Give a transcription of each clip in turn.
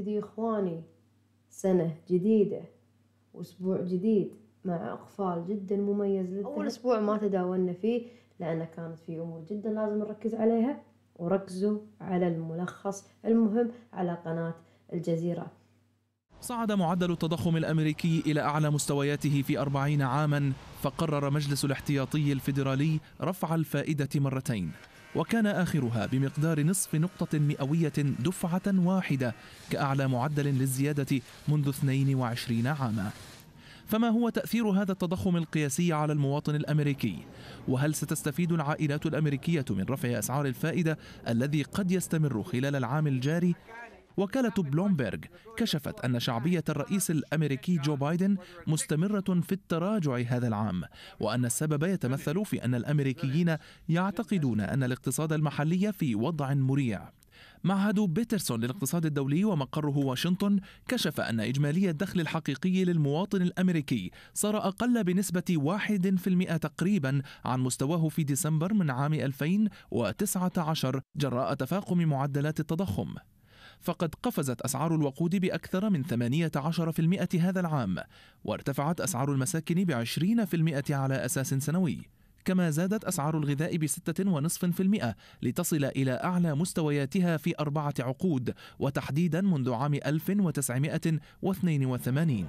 دي إخواني سنة جديدة وأسبوع جديد مع إقفال جدا مميز للذهب أول أسبوع ما تداولنا فيه لأن كانت في أمور جدا لازم نركز عليها وركزوا على الملخص المهم على قناة الجزيرة صعد معدل التضخم الأمريكي إلى أعلى مستوياته في أربعين عاما فقرر مجلس الاحتياطي الفيدرالي رفع الفائدة مرتين وكان آخرها بمقدار نصف نقطة مئوية دفعة واحدة كأعلى معدل للزيادة منذ 22 عاما فما هو تأثير هذا التضخم القياسي على المواطن الأمريكي؟ وهل ستستفيد العائلات الأمريكية من رفع أسعار الفائدة الذي قد يستمر خلال العام الجاري وكالة بلومبرج كشفت أن شعبية الرئيس الأمريكي جو بايدن مستمرة في التراجع هذا العام وأن السبب يتمثل في أن الأمريكيين يعتقدون أن الاقتصاد المحلي في وضع مريع معهد بيترسون للاقتصاد الدولي ومقره واشنطن كشف أن إجمالي الدخل الحقيقي للمواطن الأمريكي صار أقل بنسبة 1% تقريبا عن مستواه في ديسمبر من عام 2019 جراء تفاقم معدلات التضخم فقد قفزت أسعار الوقود بأكثر من 18% هذا العام وارتفعت أسعار المساكن ب 20% على أساس سنوي كما زادت أسعار الغذاء ب 6.5% لتصل إلى أعلى مستوياتها في أربعة عقود وتحديدا منذ عام 1982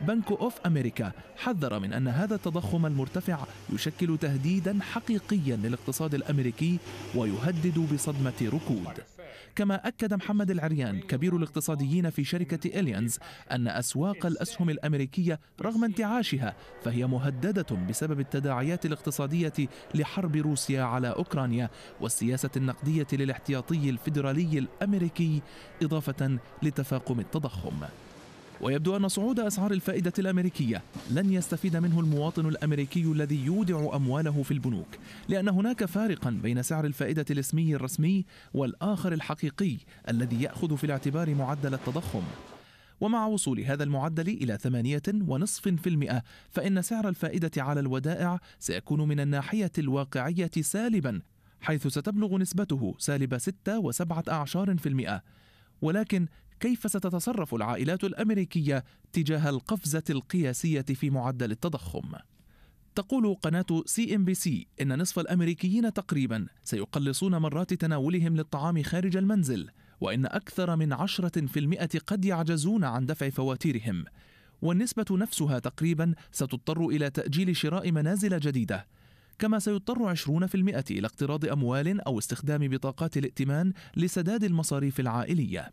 بنك أوف أمريكا حذر من أن هذا التضخم المرتفع يشكل تهديدا حقيقيا للاقتصاد الأمريكي ويهدد بصدمة ركود كما أكد محمد العريان كبير الاقتصاديين في شركة إليانز أن أسواق الأسهم الأمريكية رغم انتعاشها فهي مهددة بسبب التداعيات الاقتصادية لحرب روسيا على أوكرانيا والسياسة النقدية للاحتياطي الفيدرالي الأمريكي إضافة لتفاقم التضخم ويبدو أن صعود أسعار الفائدة الأمريكية لن يستفيد منه المواطن الأمريكي الذي يودع أمواله في البنوك لأن هناك فارقا بين سعر الفائدة الاسمي الرسمي والآخر الحقيقي الذي يأخذ في الاعتبار معدل التضخم ومع وصول هذا المعدل إلى ثمانية ونصف في المئة فإن سعر الفائدة على الودائع سيكون من الناحية الواقعية سالبا حيث ستبلغ نسبته سالب ستة وسبعة أعشار في المئة ولكن كيف ستتصرف العائلات الامريكيه تجاه القفزه القياسيه في معدل التضخم تقول قناة سي ام بي سي إن نصف الأمريكيين تقريبا سيقلصون مرات تناولهم للطعام خارج المنزل وإن أكثر من عشرة في المئة قد يعجزون عن دفع فواتيرهم والنسبة نفسها تقريبا ستضطر إلى تأجيل شراء منازل جديدة كما سيضطر 20% إلى اقتراض أموال أو استخدام بطاقات الائتمان لسداد المصاريف العائلية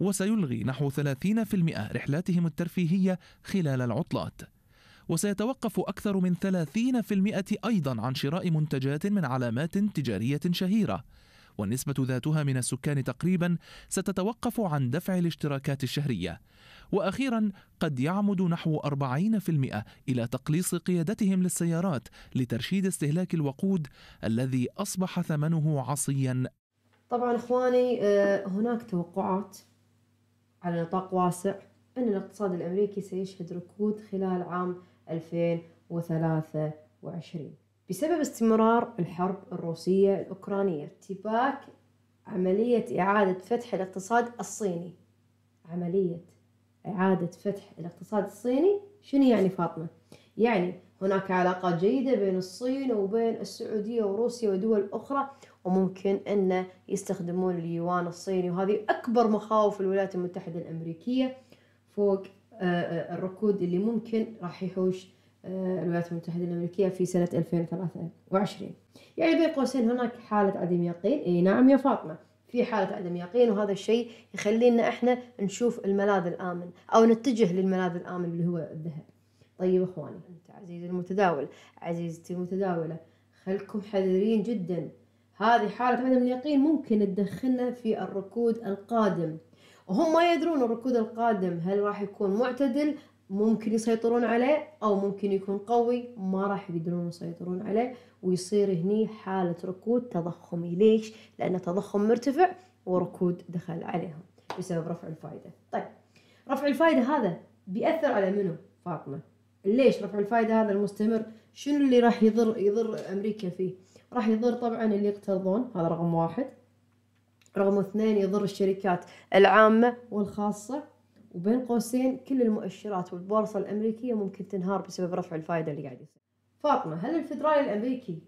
وسيلغي نحو 30% رحلاتهم الترفيهية خلال العطلات وسيتوقف أكثر من 30% أيضا عن شراء منتجات من علامات تجارية شهيرة والنسبة ذاتها من السكان تقريبا ستتوقف عن دفع الاشتراكات الشهرية وأخيرا قد يعمد نحو 40% إلى تقليص قيادتهم للسيارات لترشيد استهلاك الوقود الذي أصبح ثمنه عصيا طبعا إخواني آه، هناك توقعات على نطاق واسع أن الاقتصاد الأمريكي سيشهد ركود خلال عام 2023 بسبب استمرار الحرب الروسية الأوكرانية ارتباك عملية إعادة فتح الاقتصاد الصيني عملية إعادة فتح الاقتصاد الصيني شنو يعني فاطمة؟ يعني هناك علاقة جيدة بين الصين وبين السعودية وروسيا ودول أخرى وممكن أن يستخدمون اليوان الصيني وهذه أكبر مخاوف الولايات المتحدة الأمريكية فوق آه، آه، الركود اللي ممكن راح يحوش آه، الولايات المتحدة الأمريكية في سنة 2023 يعني بين قوسين هناك حالة عدم يقين أي نعم يا فاطمة في حالة عدم يقين وهذا الشيء يخلينا احنا نشوف الملاذ الآمن أو نتجه للملاذ الآمن اللي هو الذهب طيب إخواني أنت عزيزي المتداول عزيزتي المتداولة خلكم حذرين جداً هذه حالة عدم اليقين ممكن تدخلنا في الركود القادم وهم ما يدرون الركود القادم هل راح يكون معتدل ممكن يسيطرون عليه أو ممكن يكون قوي ما راح يقدرون يسيطرون عليه ويصير هني حالة ركود تضخمي ليش؟ لأن التضخم مرتفع وركود دخل عليهم بسبب رفع الفائدة طيب رفع الفائدة هذا بيأثر على منو؟ فاطمة ليش رفع الفائدة هذا المستمر؟ شنو اللي راح يضر يضر أمريكا فيه؟ راح يضر طبعا اللي يقترضون هذا رقم واحد رقم اثنين يضر الشركات العامة والخاصة وبين قوسين كل المؤشرات والبورصة الأمريكية ممكن تنهار بسبب رفع الفائدة اللي قاعد يصير فاطمة هل الفدرالي الأمريكي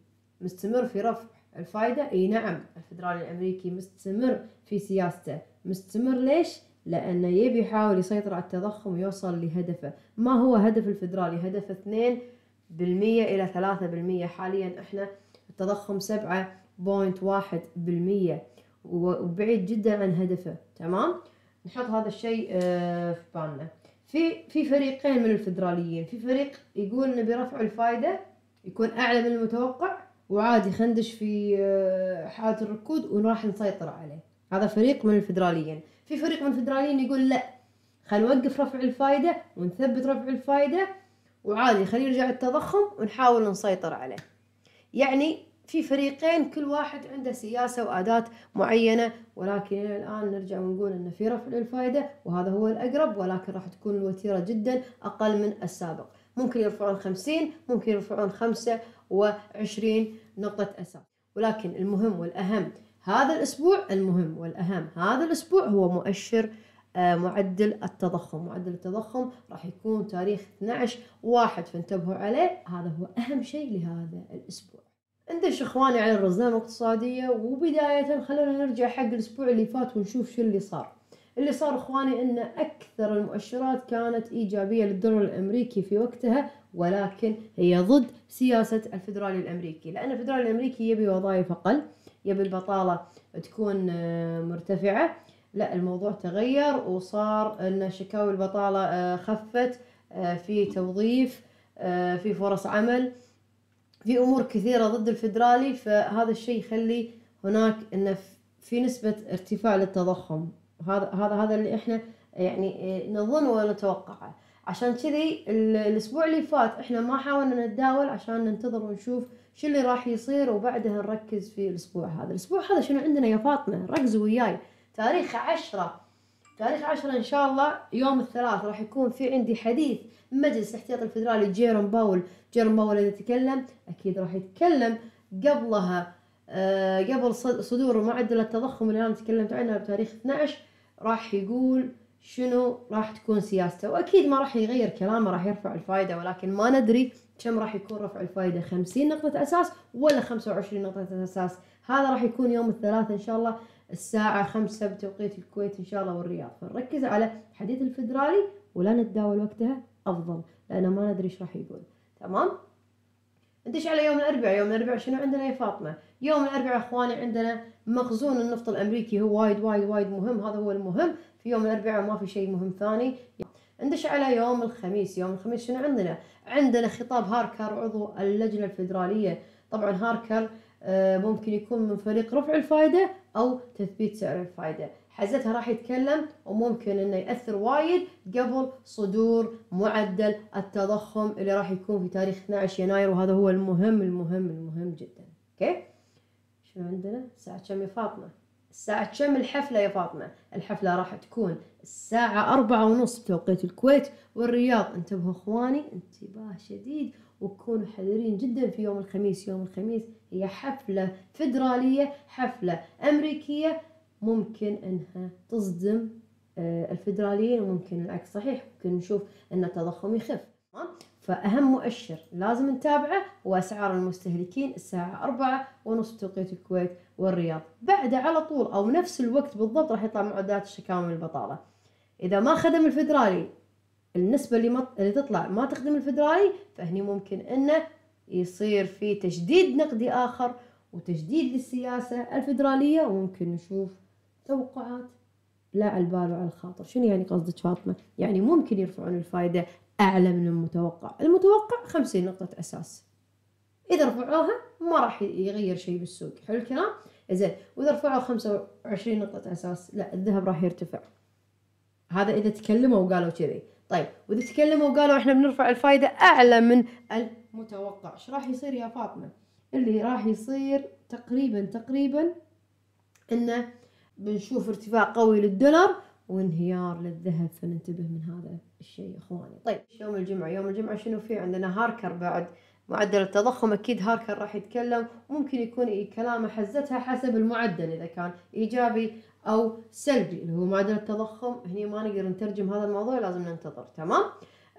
مستمر في رفع الفائدة؟ اي نعم الفدرالي الأمريكي مستمر في سياسته مستمر ليش؟ لأنه يبي يحاول يسيطر على التضخم ويوصل لهدفه ما هو هدف الفدرالي؟ هدف 2% إلى 3% حاليا احنا التضخم 7.1% وبعيد جدا عن هدفه تمام نحط هذا الشيء آه، في بالنا في في فريقين من الفدراليين في فريق يقول نبي رفع الفائدة يكون أعلى من المتوقع وعادي خندش في آه، حالة الركود وراح نسيطر عليه هذا فريق من الفدراليين في فريق من الفدراليين يقول لا خل نوقف رفع الفائدة ونثبت رفع الفائدة وعادي خليه يرجع التضخم ونحاول نسيطر عليه يعني في فريقين كل واحد عنده سياسة وأداة معينة ولكن إلى الآن نرجع ونقول أن في رفع للفائدة وهذا هو الأقرب ولكن راح تكون الوتيرة جدا أقل من السابق ممكن يرفعون 50 ممكن يرفعون 25 نقطة أساس ولكن المهم والأهم هذا الأسبوع المهم والأهم هذا الأسبوع هو مؤشر آه، معدل التضخم معدل التضخم راح يكون تاريخ 12 واحد فانتبهوا عليه هذا هو أهم شيء لهذا الأسبوع ندش إخواني على الرزنامة الاقتصادية وبداية خلونا نرجع حق الأسبوع اللي فات ونشوف شو اللي صار اللي صار إخواني أن أكثر المؤشرات كانت إيجابية للدولار الأمريكي في وقتها ولكن هي ضد سياسة الفدرالي الأمريكي لأن الفدرالي الأمريكي يبي وظائف أقل يبي البطالة تكون آه، مرتفعة لا الموضوع تغير وصار ان شكاوي البطاله آه، خفت آه، في توظيف آه، في فرص عمل في امور كثيره ضد الفدرالي فهذا الشيء يخلي هناك ان في نسبه ارتفاع للتضخم هذا هذا هذا اللي احنا يعني نظن ونتوقعه عشان كذي الاسبوع اللي فات احنا ما حاولنا نتداول عشان ننتظر ونشوف شو اللي راح يصير وبعدها نركز في الاسبوع هذا الاسبوع هذا شنو عندنا يا فاطمه ركزوا وياي تاريخ عشرة تاريخ عشرة إن شاء الله يوم الثلاث راح يكون في عندي حديث مجلس الاحتياط الفدرالي جيرون باول جيرون باول إذا تكلم أكيد راح يتكلم قبلها آه، قبل صدور معدل التضخم اللي أنا تكلمت عنها بتاريخ 12 راح يقول شنو راح تكون سياسته واكيد ما راح يغير كلامه راح يرفع الفائده ولكن ما ندري كم راح يكون رفع الفائده 50 نقطه اساس ولا 25 نقطه اساس هذا راح يكون يوم الثلاثاء ان شاء الله الساعة خمسة بتوقيت الكويت إن شاء الله والرياض فنركز على الحديث الفدرالي ولا نتداول وقتها أفضل لأنه ما ندري إيش راح يقول تمام ندش على يوم الأربعاء يوم الأربعاء شنو عندنا يا فاطمة يوم الأربعاء إخواني عندنا مخزون النفط الأمريكي هو وايد وايد وايد مهم هذا هو المهم في يوم الأربعاء ما في شيء مهم ثاني ندش على يوم الخميس يوم الخميس شنو عندنا عندنا خطاب هاركر عضو اللجنة الفدرالية طبعا هاركر آه، ممكن يكون من فريق رفع الفائدة أو تثبيت سعر الفائدة حزتها راح يتكلم وممكن انه ياثر وايد قبل صدور معدل التضخم اللي راح يكون في تاريخ 12 يناير وهذا هو المهم المهم المهم جدا اوكي شنو عندنا الساعه كم يا فاطمه الساعة كم الحفلة يا فاطمة؟ الحفلة راح تكون الساعة أربعة ونص بتوقيت الكويت والرياض انتبهوا اخواني انتباه شديد وكونوا حذرين جدا في يوم الخميس يوم الخميس هي حفلة فدرالية حفلة أمريكية ممكن أنها تصدم آه، الفدراليين وممكن العكس صحيح ممكن نشوف أن التضخم يخف فأهم مؤشر لازم نتابعه هو أسعار المستهلكين الساعة أربعة ونصف توقيت الكويت والرياض بعده على طول أو نفس الوقت بالضبط راح يطلع معدلات الشكاوى من البطالة إذا ما خدم الفدرالي النسبة اللي, ما اللي تطلع ما تخدم الفدرالي فهني ممكن أنه يصير في تجديد نقدي آخر وتجديد للسياسة الفدرالية وممكن نشوف توقعات لا البال وعلى الخاطر شنو يعني قصدك فاطمة يعني ممكن يرفعون الفائدة أعلى من المتوقع المتوقع خمسين نقطة أساس إذا رفعوها ما راح يغير شيء بالسوق حلو الكلام زين وإذا رفعوا خمسة وعشرين نقطة أساس لا الذهب راح يرتفع هذا إذا تكلموا وقالوا كذي طيب وإذا تكلموا وقالوا إحنا بنرفع الفائدة أعلى من المتوقع إيش راح يصير يا فاطمة اللي راح يصير تقريبا تقريبا إنه بنشوف ارتفاع قوي للدولار وانهيار للذهب فننتبه من هذا الشيء اخواني طيب يوم الجمعه يوم الجمعه شنو في عندنا هاركر بعد معدل التضخم اكيد هاركر راح يتكلم ممكن يكون كلامه حزتها حسب المعدل اذا كان ايجابي او سلبي اللي هو معدل التضخم هني ما نقدر نترجم هذا الموضوع لازم ننتظر تمام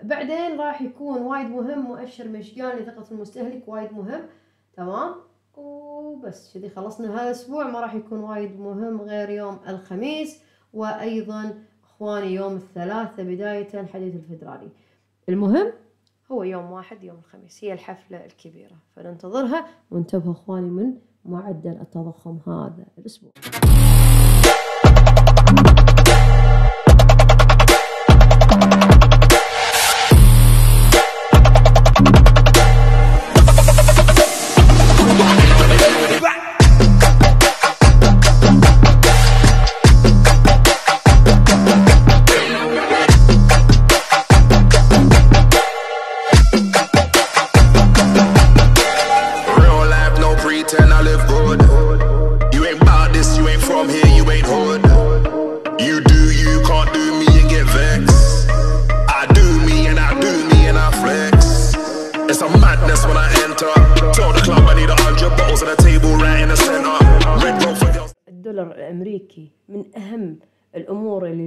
بعدين راح يكون وايد مهم مؤشر مشجان لثقة المستهلك وايد مهم تمام وبس كذي خلصنا هذا الاسبوع ما راح يكون وايد مهم غير يوم الخميس وايضا اخواني يوم الثلاثة بداية الحديث الفدرالي المهم هو يوم واحد يوم الخميس هي الحفلة الكبيرة فننتظرها وانتبهوا اخواني من معدل التضخم هذا الاسبوع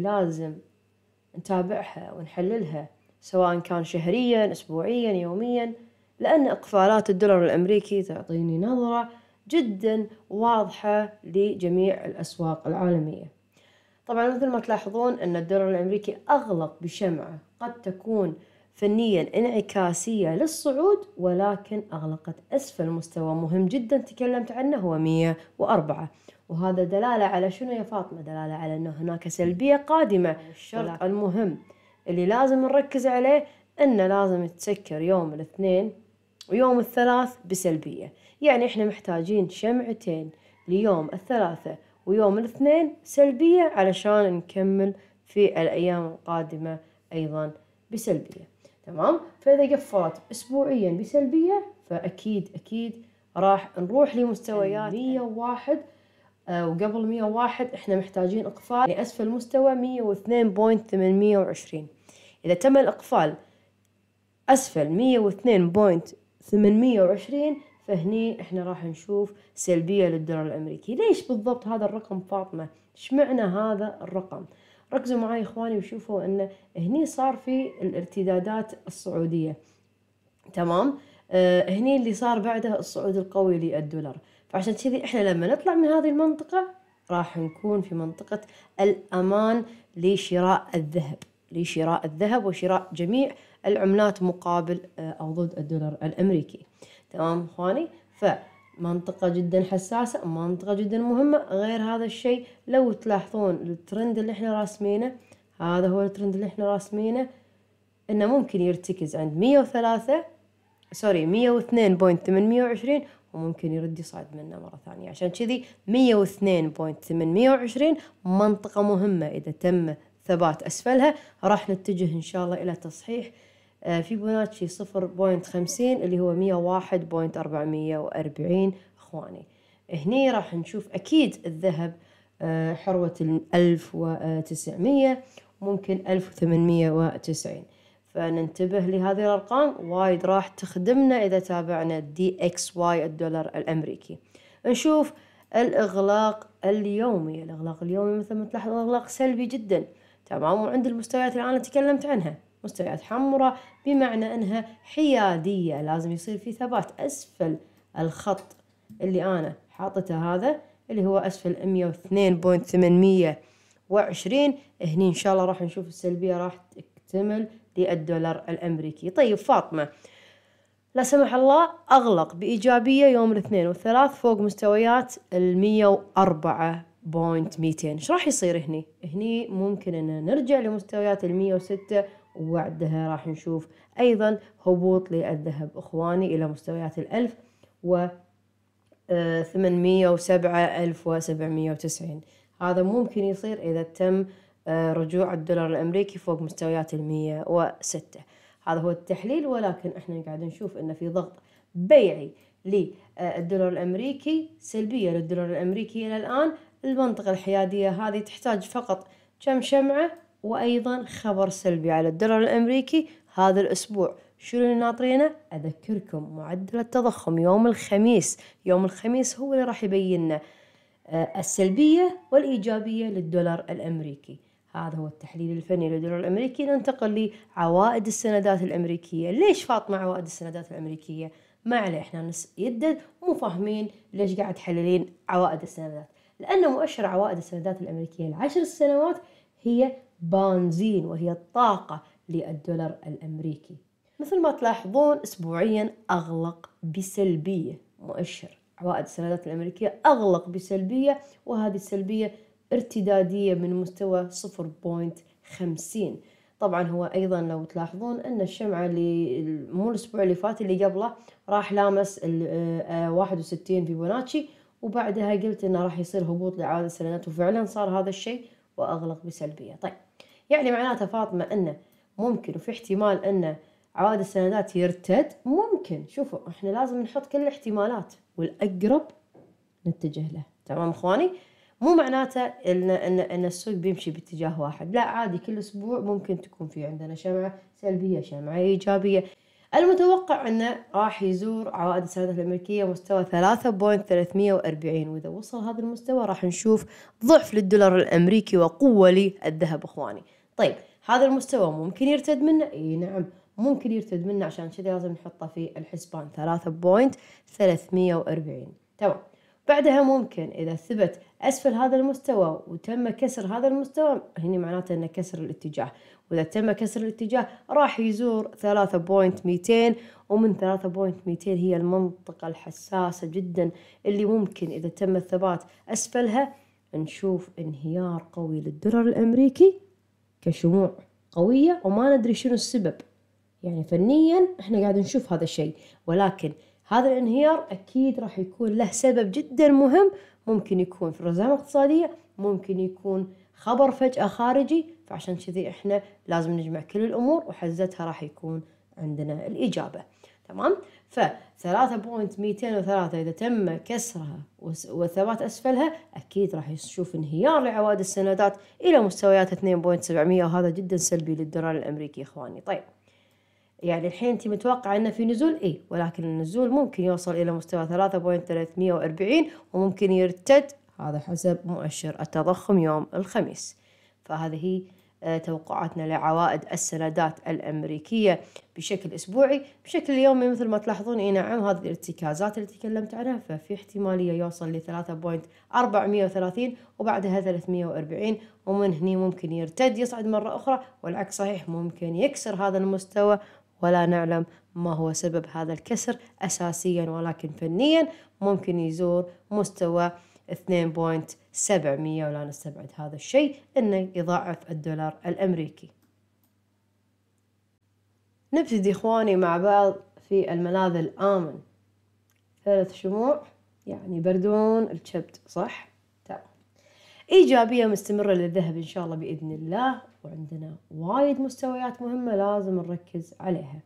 لازم نتابعها ونحللها سواء كان شهريا أسبوعيا يوميا لأن إقفالات الدولار الأمريكي تعطيني نظرة جدا واضحة لجميع الأسواق العالمية طبعا مثل ما تلاحظون أن الدولار الأمريكي أغلق بشمعة قد تكون فنيا انعكاسية للصعود ولكن أغلقت أسفل مستوى مهم جدا تكلمت عنه هو 104 وهذا دلالة على شنو يا فاطمة دلالة على أنه هناك سلبية قادمة الشرط المهم اللي لازم نركز عليه أنه لازم تسكر يوم الاثنين ويوم الثلاث بسلبية يعني إحنا محتاجين شمعتين ليوم الثلاثة ويوم الاثنين سلبية علشان نكمل في الأيام القادمة أيضا بسلبية تمام فإذا قفلت أسبوعيا بسلبية فأكيد أكيد راح نروح لمستويات 101 آه، وقبل 101 احنا محتاجين اقفال لاسفل مستوى 102.820 اذا تم الاقفال اسفل 102.820 فهني احنا راح نشوف سلبية للدولار الامريكي ليش بالضبط هذا الرقم فاطمة ايش معنى هذا الرقم ركزوا معي اخواني وشوفوا ان هني صار في الارتدادات الصعودية تمام آه هني اللي صار بعدها الصعود القوي للدولار فعشان كذي احنا لما نطلع من هذه المنطقة راح نكون في منطقة الأمان لشراء الذهب لشراء الذهب وشراء جميع العملات مقابل آه، أو ضد الدولار الأمريكي تمام أخواني فمنطقة جدا حساسة منطقة جدا مهمة غير هذا الشيء لو تلاحظون الترند اللي احنا راسمينه هذا هو الترند اللي احنا راسمينه انه ممكن يرتكز عند مية وثلاثة سوري 102.820 وممكن يرد يصعد منه مرة ثانية عشان كذي 102.820 منطقة مهمة إذا تم ثبات أسفلها راح نتجه إن شاء الله إلى تصحيح آه، في بوناتشي 0.50 اللي هو 101.440 إخواني هني راح نشوف أكيد الذهب آه، حروة ال 1900 ممكن 1890 فننتبه لهذه الأرقام وايد راح تخدمنا إذا تابعنا دي اكس واي الدولار الأمريكي نشوف الإغلاق اليومي الإغلاق اليومي مثل ما تلاحظ إغلاق سلبي جدا تمام وعند المستويات اللي أنا تكلمت عنها مستويات حمراء بمعنى أنها حيادية لازم يصير في ثبات أسفل الخط اللي أنا حاطته هذا اللي هو أسفل 102.820 هني إن شاء الله راح نشوف السلبية راح تكتمل للدولار الأمريكي طيب فاطمة لا سمح الله أغلق بإيجابية يوم الاثنين والثلاث فوق مستويات المية وأربعة بوينت 200 ايش راح يصير هني هني ممكن ان نرجع لمستويات ال106 وبعدها راح نشوف ايضا هبوط للذهب اخواني الى مستويات ال1000 و 807 آه، 1790 هذا ممكن يصير اذا تم آه، رجوع الدولار الأمريكي فوق مستويات المية وستة هذا هو التحليل ولكن احنا قاعد نشوف أن في ضغط بيعي للدولار الأمريكي سلبية للدولار الأمريكي إلى الآن المنطقة الحيادية هذه تحتاج فقط كم شمعة وأيضا خبر سلبي على الدولار الأمريكي هذا الأسبوع شو اللي ناطرينه؟ أذكركم معدل التضخم يوم الخميس يوم الخميس هو اللي راح يبيننا آه، السلبية والإيجابية للدولار الأمريكي هذا هو التحليل الفني للدولار الأمريكي ننتقل لعوائد السندات الأمريكية ليش فاطمة عوائد السندات الأمريكية؟ ما عليه احنا نس مو فاهمين ليش قاعد تحللين عوائد السندات لأن مؤشر عوائد السندات الأمريكية لعشر سنوات هي بانزين وهي الطاقة للدولار الأمريكي مثل ما تلاحظون أسبوعيا أغلق بسلبية مؤشر عوائد السندات الأمريكية أغلق بسلبية وهذه السلبية ارتدادية من مستوى 0.50 طبعا هو أيضا لو تلاحظون أن الشمعة اللي مو الأسبوع اللي فات اللي قبله راح لامس ال 61 آه، فيبوناتشي وبعدها قلت انه راح يصير هبوط لعادة سلنات وفعلا صار هذا الشيء واغلق بسلبية طيب يعني معناته فاطمة انه ممكن وفي احتمال انه عوائد السندات يرتد ممكن شوفوا احنا لازم نحط كل الاحتمالات والاقرب نتجه له تمام اخواني مو معناته ان ان ان السوق بيمشي باتجاه واحد لا عادي كل اسبوع ممكن تكون في عندنا شمعه سلبيه شمعه ايجابيه المتوقع انه راح يزور عوائد السندات الامريكيه مستوى 3.340 واذا وصل هذا المستوى راح نشوف ضعف للدولار الامريكي وقوه للذهب اخواني طيب هذا المستوى ممكن يرتد منه اي نعم ممكن يرتد منه عشان كذا لازم نحطه في الحسبان 3.340 تمام بعدها ممكن إذا ثبت أسفل هذا المستوى وتم كسر هذا المستوى هني معناته أنه كسر الاتجاه وإذا تم كسر الاتجاه راح يزور 3.200 ومن 3.200 هي المنطقة الحساسة جدا اللي ممكن إذا تم الثبات أسفلها نشوف انهيار قوي للدولار الأمريكي كشموع قوية وما ندري شنو السبب يعني فنيا احنا قاعد نشوف هذا الشيء ولكن هذا الانهيار أكيد راح يكون له سبب جدا مهم ممكن يكون في الرزامة الاقتصادية ممكن يكون خبر فجأة خارجي فعشان كذي إحنا لازم نجمع كل الأمور وحزتها راح يكون عندنا الإجابة تمام ف 3.203 إذا تم كسرها والثبات أسفلها أكيد راح يشوف انهيار لعوائد السندات إلى مستويات 2.700 وهذا جدا سلبي للدولار الأمريكي إخواني طيب يعني الحين انت متوقعه انه في نزول اي ولكن النزول ممكن يوصل الى مستوى 3.340 وممكن يرتد هذا حسب مؤشر التضخم يوم الخميس فهذه آه، توقعاتنا لعوائد السندات الأمريكية بشكل أسبوعي بشكل يومي مثل ما تلاحظون إيه نعم هذه الارتكازات اللي تكلمت عنها ففي احتمالية يوصل ل 3.430 وبعدها 340 ومن هني ممكن يرتد يصعد مرة أخرى والعكس صحيح ممكن يكسر هذا المستوى ولا نعلم ما هو سبب هذا الكسر أساسيا ولكن فنيا ممكن يزور مستوى 2.700 ولا نستبعد هذا الشيء أنه يضاعف الدولار الأمريكي نبتدي إخواني مع بعض في الملاذ الآمن ثلاث شموع يعني بردون الشبت صح؟ تمام إيجابية مستمرة للذهب إن شاء الله بإذن الله وعندنا وايد مستويات مهمة لازم نركز عليها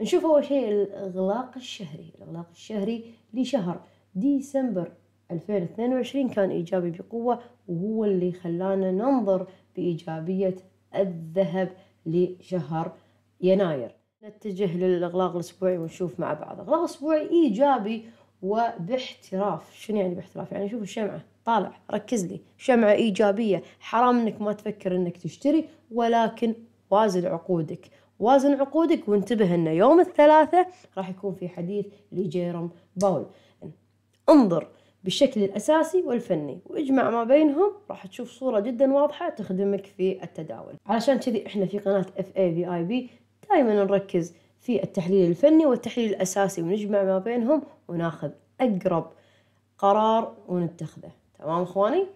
نشوف أول شيء الإغلاق الشهري الإغلاق الشهري لشهر ديسمبر 2022 كان إيجابي بقوة وهو اللي خلانا ننظر بإيجابية الذهب لشهر يناير نتجه للإغلاق الأسبوعي ونشوف مع بعض إغلاق أسبوعي إيجابي وباحتراف شنو يعني باحتراف يعني شوفوا الشمعة طالع ركز لي شمعة إيجابية حرام أنك ما تفكر أنك تشتري ولكن وازن عقودك وازن عقودك وانتبه أن يوم الثلاثة راح يكون في حديث لجيروم باول انظر بالشكل الأساسي والفني واجمع ما بينهم راح تشوف صورة جدا واضحة تخدمك في التداول علشان كذي احنا في قناة اف اي في اي بي دائما نركز في التحليل الفني والتحليل الأساسي ونجمع ما بينهم وناخذ أقرب قرار ونتخذه تمام اخواني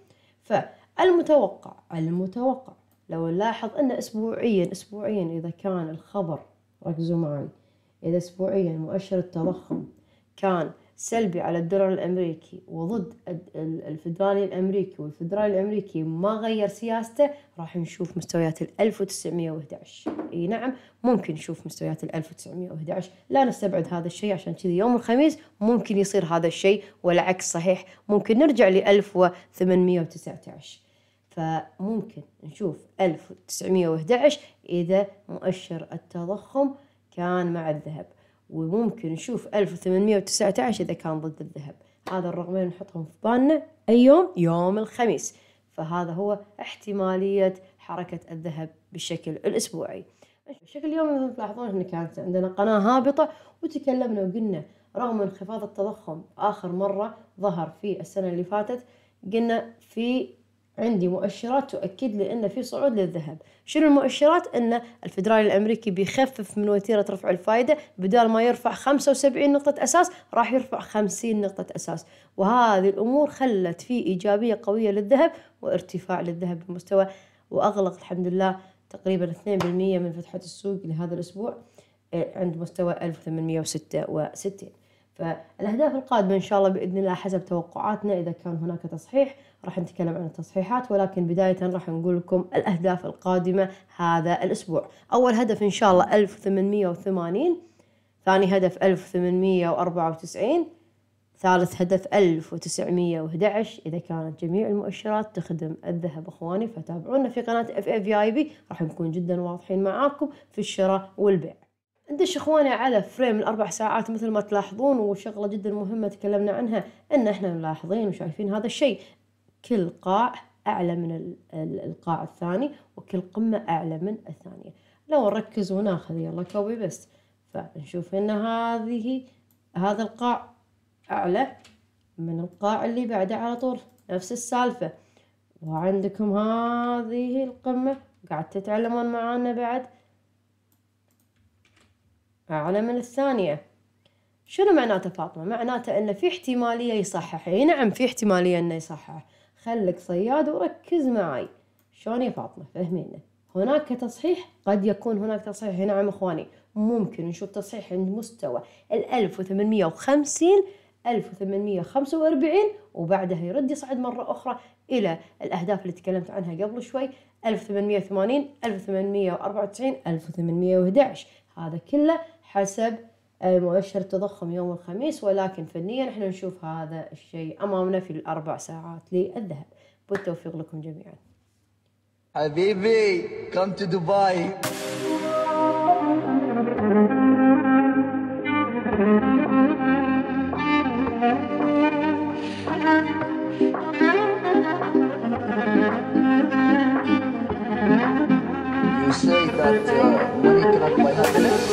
فالمتوقع المتوقع لو نلاحظ ان اسبوعيا اسبوعيا اذا كان الخبر ركزوا معي اذا اسبوعيا مؤشر التضخم كان سلبي على الدولار الامريكي وضد الفدرالي الامريكي والفدرالي الامريكي ما غير سياسته راح نشوف مستويات ال 1911 اي نعم ممكن نشوف مستويات ال 1911 لا نستبعد هذا الشيء عشان كذي يوم الخميس ممكن يصير هذا الشيء والعكس صحيح ممكن نرجع ل 1819 فممكن نشوف 1911 إذا مؤشر التضخم كان مع الذهب وممكن نشوف 1819 إذا كان ضد الذهب هذا الرقمين نحطهم في بالنا أي يوم يوم الخميس فهذا هو احتمالية حركة الذهب بالشكل الأسبوعي بشكل اليوم مثل تلاحظون احنا كانت عندنا قناة هابطة وتكلمنا وقلنا رغم انخفاض التضخم آخر مرة ظهر في السنة اللي فاتت قلنا في عندي مؤشرات تؤكد لي أن في صعود للذهب شنو المؤشرات أن الفدرالي الأمريكي بيخفف من وتيرة رفع الفائدة بدال ما يرفع 75 نقطة أساس راح يرفع 50 نقطة أساس وهذه الأمور خلت في إيجابية قوية للذهب وارتفاع للذهب بمستوى وأغلق الحمد لله تقريبا 2% من فتحة السوق لهذا الأسبوع آه، عند مستوى 1866 فالأهداف القادمة إن شاء الله بإذن الله حسب توقعاتنا إذا كان هناك تصحيح راح نتكلم عن التصحيحات ولكن بداية راح نقول لكم الأهداف القادمة هذا الأسبوع أول هدف إن شاء الله 1880 ثاني هدف 1894 ثالث هدف 1911 إذا كانت جميع المؤشرات تخدم الذهب أخواني فتابعونا في قناة اف اي بي راح نكون جدا واضحين معاكم في الشراء والبيع ندش اخواني على فريم الاربع ساعات مثل ما تلاحظون وشغله جدا مهمه تكلمنا عنها ان احنا ملاحظين وشايفين هذا الشيء كل قاع أعلى من القاع الثاني وكل قمة أعلى من الثانية لو نركز وناخذ يلا كوبي بس فنشوف ان هذه هذا القاع أعلى من القاع اللي بعده على طول نفس السالفة وعندكم هذه القمة قاعد تتعلمون معانا بعد أعلى من الثانية شنو معناته فاطمة؟ معناته أن في احتمالية يصحح، أي نعم في احتمالية أنه يصحح، خلك صياد وركز معي شلون يا فاطمة فهمينا هناك تصحيح قد يكون هناك تصحيح نعم إخواني ممكن نشوف تصحيح عند مستوى ال 1850 1845 وبعدها يرد يصعد مرة أخرى إلى الأهداف اللي تكلمت عنها قبل شوي 1880 1894 1811 هذا كله حسب آه، مؤشر التضخم يوم الخميس ولكن فنيا احنا نشوف هذا الشيء امامنا في الاربع ساعات للذهب بالتوفيق لكم جميعا حبيبي come to دبي You say that uh, money cannot buy happiness?